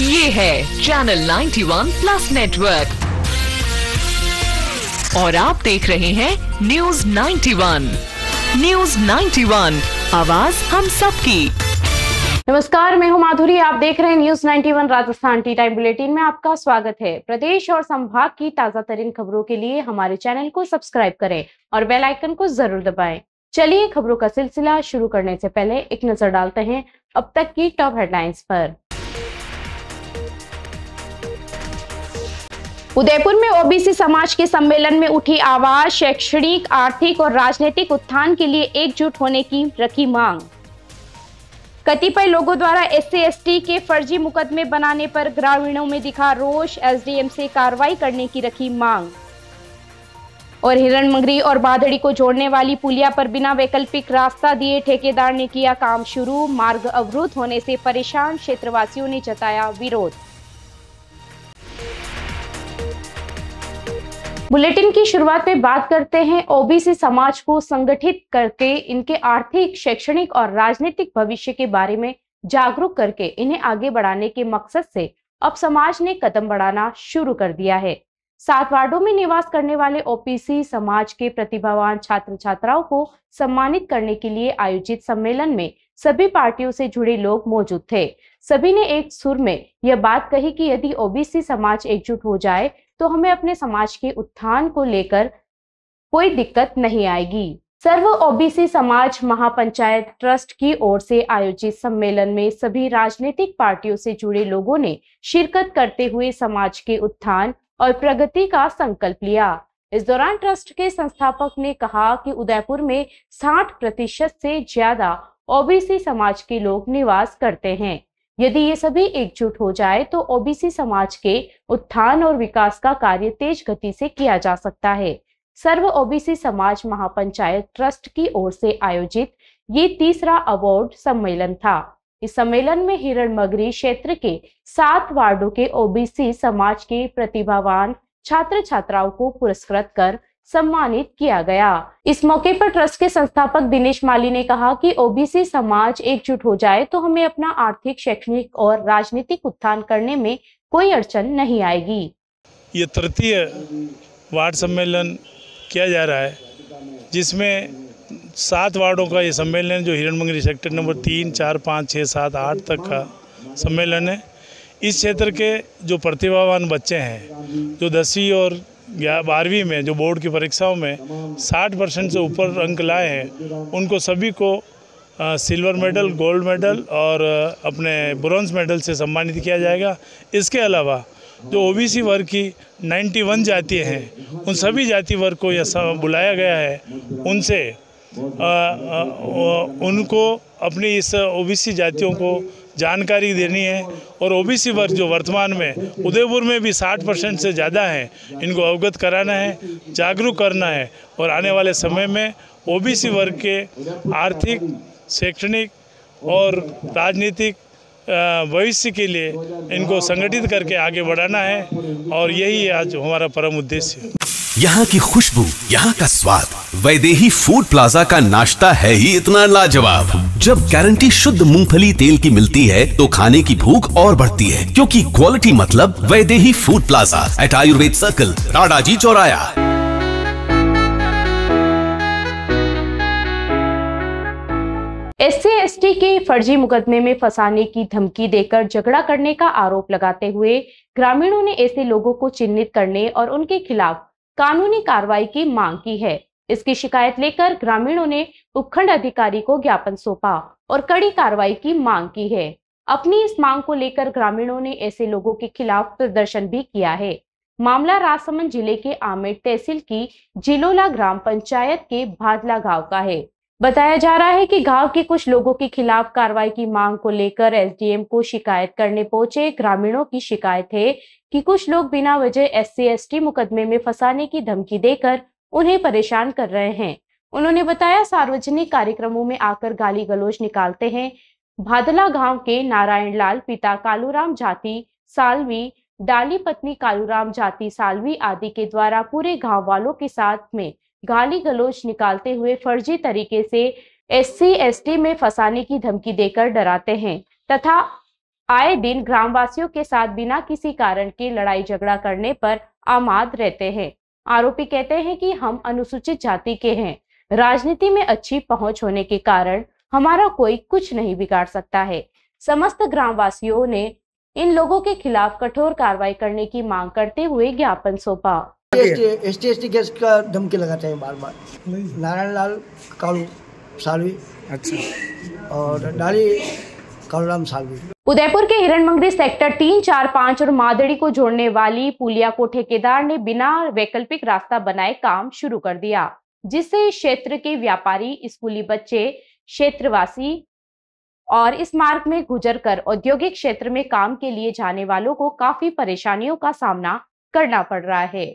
ये है channel 91 plus network और आप देख रहे हैं न्यूज 91 न्यूज 91 आवाज हम सबकी नमस्कार मैं हूं माधुरी आप देख रहे हैं news 91 Rajasthan tea time bulletin में आपका स्वागत है प्रदेश और संभाग की ताजा तरीन खबरों के लिए हमारे चैनल को सब्सक्राइब करें और बेल आइकन को जरूर दबाएं चलिए खबरों का सिलसिला शुरू करने से पहले एक नजर डालते हैं अब तक की टॉप हेडलाइंस पर उदयपुर में ओबीसी समाज के सम्मेलन में उठी आवाज शैक्षणिक आर्थिक और राजनीतिक उत्थान के लिए एकजुट होने की रखी मांग कतिपय लोगों द्वारा एससी सी के फर्जी मुकदमे बनाने पर ग्रामीणों में दिखा रोष एसडीएम से कार्रवाई करने की रखी मांग और हिरण मंगरी और बादड़ी को जोड़ने वाली पुलिया पर बिना वैकल्पिक रास्ता दिए ठेकेदार ने किया काम शुरू मार्ग अवरुद्ध होने से परेशान क्षेत्रवासियों ने जताया विरोध बुलेटिन की शुरुआत में बात करते हैं ओबीसी समाज को संगठित करके इनके आर्थिक शैक्षणिक और राजनीतिक भविष्य के बारे में जागरूक करके इन्हें आगे बढ़ाने के मकसद से अब समाज ने कदम बढ़ाना शुरू कर दिया है सात वार्डो में निवास करने वाले ओपीसी समाज के प्रतिभावान छात्र छात्राओं को सम्मानित करने के लिए आयोजित सम्मेलन में सभी पार्टियों से जुड़े लोग मौजूद थे सभी ने एक सुर में यह बात कही कि यदि ओबीसी समाज एकजुट हो जाए तो हमें अपने समाज के उत्थान को लेकर कोई दिक्कत नहीं आएगी सर्व ओबीसी समाज महापंचायत ट्रस्ट की ओर से आयोजित सम्मेलन में सभी राजनीतिक पार्टियों से जुड़े लोगों ने शिरकत करते हुए समाज के उत्थान और प्रगति का संकल्प लिया इस दौरान ट्रस्ट के संस्थापक ने कहा कि उदयपुर में 60 प्रतिशत से ज्यादा ओबीसी समाज के लोग निवास करते हैं यदि ये सभी एकजुट हो जाए तो ओबीसी समाज के उत्थान और विकास का कार्य तेज गति से किया जा सकता है सर्व ओबीसी समाज महापंचायत ट्रस्ट की ओर से आयोजित ये तीसरा अवार्ड सम्मेलन था इस सम्मेलन में हिरण मगरी क्षेत्र के सात वार्डों के ओबीसी समाज के प्रतिभावान छात्र छात्राओं को पुरस्कृत कर सम्मानित किया गया इस मौके पर ट्रस्ट के संस्थापक दिनेश माली ने कहा कि ओबीसी समाज एकजुट हो जाए तो हमें अपना आर्थिक शैक्षणिक और राजनीतिक उत्थान करने में कोई अड़चन नहीं आएगी ये तृतीय वार्ड सम्मेलन किया जा रहा है जिसमें सात वार्डों का ये सम्मेलन जो हिरणमंगरी सेक्टर नंबर तीन चार पाँच छः सात आठ तक का सम्मेलन है इस क्षेत्र के जो प्रतिभावान बच्चे हैं जो दसवीं और या बारहवीं में जो बोर्ड की परीक्षाओं में 60 परसेंट से ऊपर अंक लाए हैं उनको सभी को सिल्वर मेडल गोल्ड मेडल और अपने ब्रॉन्ज मेडल से सम्मानित किया जाएगा इसके अलावा जो ओबीसी वर्ग की 91 जातियाँ हैं उन सभी जाति वर्ग को यह बुलाया गया है उनसे उनको अपनी इस ओबीसी जातियों को जानकारी देनी है और ओबीसी वर्ग जो वर्तमान में उदयपुर में भी 60 परसेंट से ज़्यादा हैं इनको अवगत कराना है जागरूक करना है और आने वाले समय में ओबीसी वर्ग के आर्थिक शैक्षणिक और राजनीतिक भविष्य के लिए इनको संगठित करके आगे बढ़ाना है और यही आज हमारा परम उद्देश्य है यहाँ की खुशबू यहाँ का स्वाद वैदेही फूड प्लाजा का नाश्ता है ही इतना लाजवाब जब गारंटी शुद्ध मूंगफली तेल की मिलती है तो खाने की भूख और बढ़ती है क्योंकि क्वालिटी मतलब Vaidehi food plaza at Ayurved circle Radaji चौराया एसटी के फर्जी मुकदमे में फंसाने की धमकी देकर झगड़ा करने का आरोप लगाते हुए ग्रामीणों ने ऐसे लोगों को चिन्हित करने और उनके खिलाफ कानूनी कार्रवाई की मांग की है इसकी शिकायत लेकर ग्रामीणों ने उपखंड अधिकारी को ज्ञापन सौंपा और कड़ी कार्रवाई की मांग की है अपनी इस मांग को लेकर ग्रामीणों ने ऐसे लोगों के खिलाफ प्रदर्शन भी किया है मामला राजसमंद जिले के आमेर तहसील की जिलोला ग्राम पंचायत के भादला गांव का है बताया जा रहा है कि गांव के कुछ लोगों के खिलाफ कार्रवाई की मांग को लेकर एसडीएम को शिकायत करने पहुंचे ग्रामीणों की शिकायत है कि कुछ लोग बिना वजह एस सी मुकदमे में फंसाने की धमकी देकर उन्हें परेशान कर रहे हैं उन्होंने बताया सार्वजनिक कार्यक्रमों में आकर गाली गलोच निकालते हैं भादला गांव के नारायण लाल पिता कालूराम जाति सालवी डाली पत्नी कालूराम जाति सालवी आदि के द्वारा पूरे गांव वालों के साथ में गाली गलोच निकालते हुए फर्जी तरीके से एससी एसटी में फंसाने की धमकी देकर डराते हैं तथा आए दिन ग्रामवासियों के साथ बिना किसी कारण के लड़ाई झगड़ा करने पर आमाद रहते हैं आरोपी कहते हैं कि हम अनुसूचित जाति के हैं राजनीति में अच्छी पहुंच होने के कारण हमारा कोई कुछ नहीं बिगाड़ सकता है समस्त ग्रामवासियों ने इन लोगों के खिलाफ कठोर कार्रवाई करने की मांग करते हुए ज्ञापन सौंपा एस टी एस टी गैस का धमकी लगाते हैं बार बार नारायण लाल कालू सालवी अच्छा और डाली कालूराम सालवी उदयपुर के हिरणमंगरी सेक्टर तीन चार पाँच और मादड़ी को जोड़ने वाली पुलिया को ठेकेदार ने बिना वैकल्पिक रास्ता बनाए काम शुरू कर दिया जिससे क्षेत्र के व्यापारी स्कूली बच्चे क्षेत्रवासी और इस मार्ग में गुजर कर औद्योगिक क्षेत्र में काम के लिए जाने वालों को काफी परेशानियों का सामना करना पड़ रहा है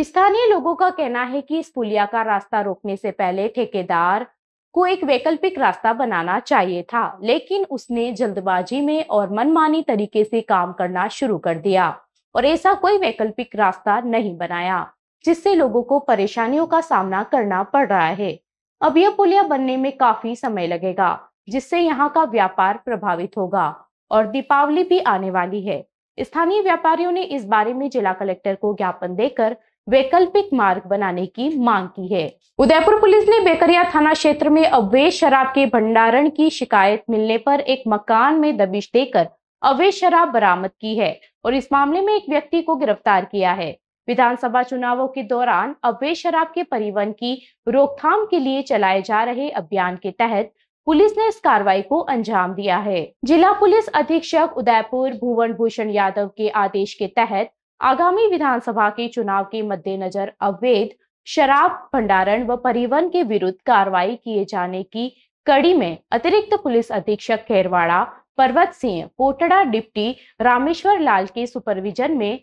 स्थानीय लोगों का कहना है कि इस पुलिया का रास्ता रोकने से पहले ठेकेदार को एक वैकल्पिक रास्ता बनाना चाहिए था लेकिन उसने जल्दबाजी में और मनमानी तरीके से काम करना शुरू कर दिया और ऐसा कोई वैकल्पिक रास्ता नहीं बनाया जिससे लोगों को परेशानियों का सामना करना पड़ रहा है अब यह पुलिया बनने में काफी समय लगेगा जिससे यहाँ का व्यापार प्रभावित होगा और दीपावली भी आने वाली है स्थानीय व्यापारियों ने इस बारे में जिला कलेक्टर को ज्ञापन देकर वैकल्पिक मार्ग बनाने की मांग की है उदयपुर पुलिस ने बेकरिया थाना क्षेत्र में अवैध शराब के भंडारण की शिकायत मिलने पर एक मकान में दबिश देकर अवैध शराब बरामद की है और इस मामले में एक व्यक्ति को गिरफ्तार किया है विधानसभा चुनावों के दौरान अवैध शराब के परिवहन की रोकथाम के लिए चलाए जा रहे अभियान के तहत पुलिस ने इस कार्रवाई को अंजाम दिया है जिला पुलिस अधीक्षक उदयपुर भुवन भूषण यादव के आदेश के तहत आगामी विधानसभा के चुनाव के मद्देनजर अवैध शराब भंडारण व परिवहन के विरुद्ध कार्रवाई किए जाने की कड़ी में अतिरिक्त पुलिस अधीक्षक खेरवाड़ा पर्वत सिंह पोटड़ा डिप्टी रामेश्वर लाल के सुपरविजन में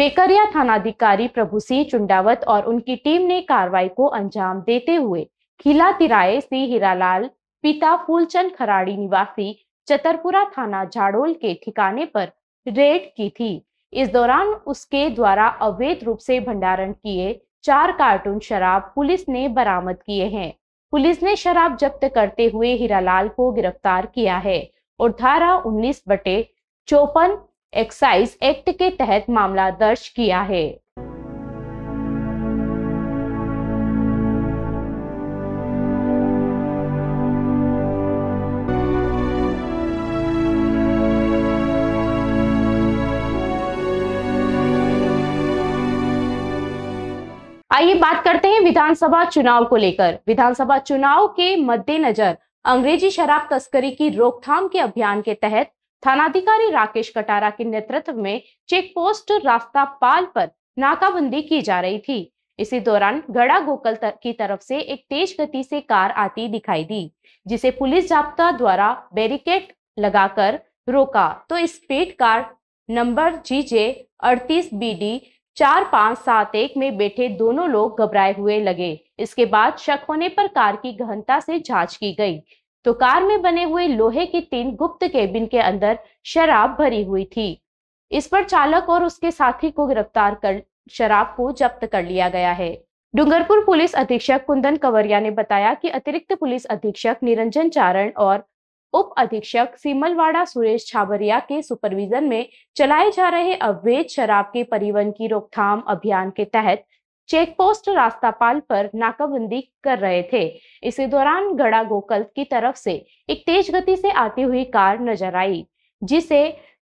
बेकरिया थानाधिकारी प्रभु सिंह चुंडावत और उनकी टीम ने कार्रवाई को अंजाम देते हुए खिला तिराए से हीरालाल पिता फूलचंद खराड़ी निवासी चतरपुरा थाना झाड़ोल के ठिकाने पर रेड की थी इस दौरान उसके द्वारा अवैध रूप से भंडारण किए चार कार्टून शराब पुलिस ने बरामद किए हैं पुलिस ने शराब जब्त करते हुए हीरालाल को गिरफ्तार किया है और धारा 19 बटे चौपन एक्साइज एक्ट के तहत मामला दर्ज किया है आइए बात करते हैं विधानसभा चुनाव को लेकर विधानसभा चुनाव के मद्देनजर अंग्रेजी शराब तस्करी की रोकथाम के अभियान के तहत थानाधिकारी राकेश कटारा के नेतृत्व में चेक पोस्ट रास्ता पाल पर नाकाबंदी की जा रही थी इसी दौरान गड़ा गोकल तर, की तरफ से एक तेज गति से कार आती दिखाई दी जिसे पुलिस जाप्ता द्वारा बैरिकेड लगाकर रोका तो speed car number G J अड़तीस बी डी चार पांच सात एक में बैठे दोनों लोग घबराए हुए लगे इसके बाद शक होने पर कार की गहनता से जांच की गई तो कार में बने हुए लोहे की तीन गुप्त केबिन के अंदर शराब भरी हुई थी इस पर चालक और उसके साथी को गिरफ्तार कर शराब को जब्त कर लिया गया है डूंगरपुर पुलिस अधीक्षक कुंदन कंवरिया ने बताया कि अतिरिक्त पुलिस अधीक्षक निरंजन चारण और उप अधीक्षक सीमलवाड़ा सुरेश छाबरिया के सुपरविजन में चलाए जा रहे अवैध शराब के परिवहन की रोकथाम अभियान के तहत चेक पोस्ट रास्तापाल पर नाकाबंदी कर रहे थे इसी दौरान गड़ा गोकल की तरफ से एक तेज गति से आती हुई कार नजर आई जिसे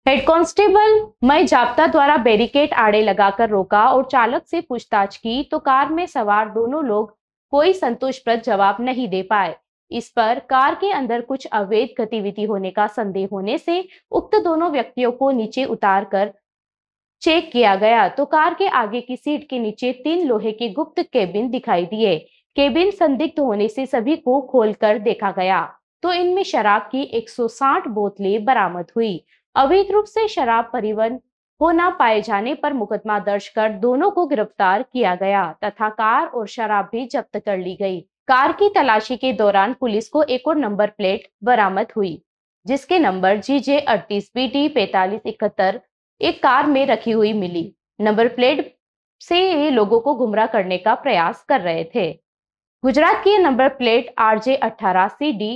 हेड कांस्टेबल मई जाप्ता द्वारा बैरिकेड आड़े लगाकर रोका और चालक से पूछताछ की तो कार में सवार दोनों लोग कोई संतोषप्रद जवाब नहीं दे पाए इस पर कार के अंदर कुछ अवैध गतिविधि होने का संदेह होने से उक्त दोनों व्यक्तियों को नीचे उतार कर चेक किया गया तो कार के आगे की सीट के नीचे तीन लोहे के गुप्त केबिन दिखाई दिए केबिन संदिग्ध होने से सभी को खोलकर देखा गया तो इनमें शराब की 160 बोतलें बरामद हुई अवैध रूप से शराब परिवहन हो पाए जाने पर मुकदमा दर्ज कर दोनों को गिरफ्तार किया गया तथा कार और शराब भी जब्त कर ली गई कार की तलाशी के दौरान पुलिस को एक और नंबर प्लेट बरामद हुई जिसके नंबर जी जे अड़तीस बी डी पैतालीस इकहत्तर एक कार में रखी हुई मिली नंबर प्लेट से ये लोगों को गुमराह करने का प्रयास कर रहे थे गुजरात की नंबर प्लेट आर जे अठारह सी डी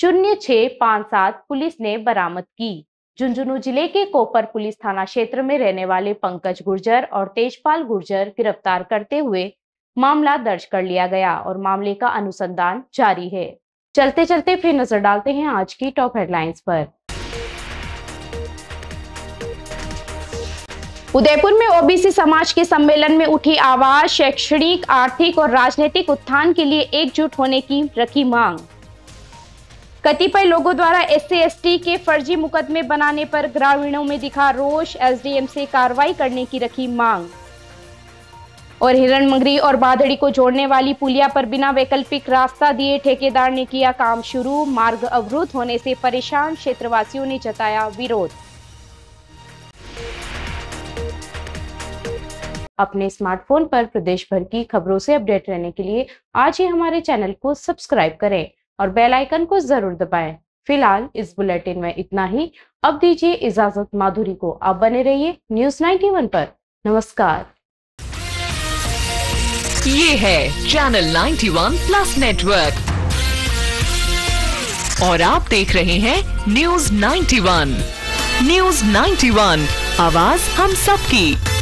शून्य छ पाँच सात पुलिस ने बरामद की झुंझुनू जिले के कोपर पुलिस थाना क्षेत्र में रहने वाले पंकज गुर्जर और तेजपाल गुर्जर गिरफ्तार करते हुए मामला दर्ज कर लिया गया और मामले का अनुसंधान जारी है चलते चलते फिर नजर डालते हैं आज की टॉप हेडलाइंस पर उदयपुर में ओबीसी समाज के सम्मेलन में उठी आवाज शैक्षणिक आर्थिक और राजनीतिक उत्थान के लिए एकजुट होने की रखी मांग कतिपय लोगों द्वारा एस सी के फर्जी मुकदमे बनाने पर ग्रामीणों में दिखा रोष एसडीएम से कार्रवाई करने की रखी मांग और मंगरी और बाधड़ी को जोड़ने वाली पुलिया पर बिना वैकल्पिक रास्ता दिए ठेकेदार ने किया काम शुरू मार्ग अवरुद्ध होने से परेशान क्षेत्रवासियों ने जताया विरोध अपने स्मार्टफोन पर प्रदेश भर की खबरों से अपडेट रहने के लिए आज ही हमारे चैनल को सब्सक्राइब करें और बेल आइकन को जरूर दबाएं। फिलहाल इस बुलेटिन में इतना ही अब दीजिए इजाजत माधुरी को आप बने रहिए न्यूज 91 पर नमस्कार ये है चैनल 91 प्लस नेटवर्क और आप देख रहे हैं न्यूज 91 न्यूज 91 आवाज हम सबकी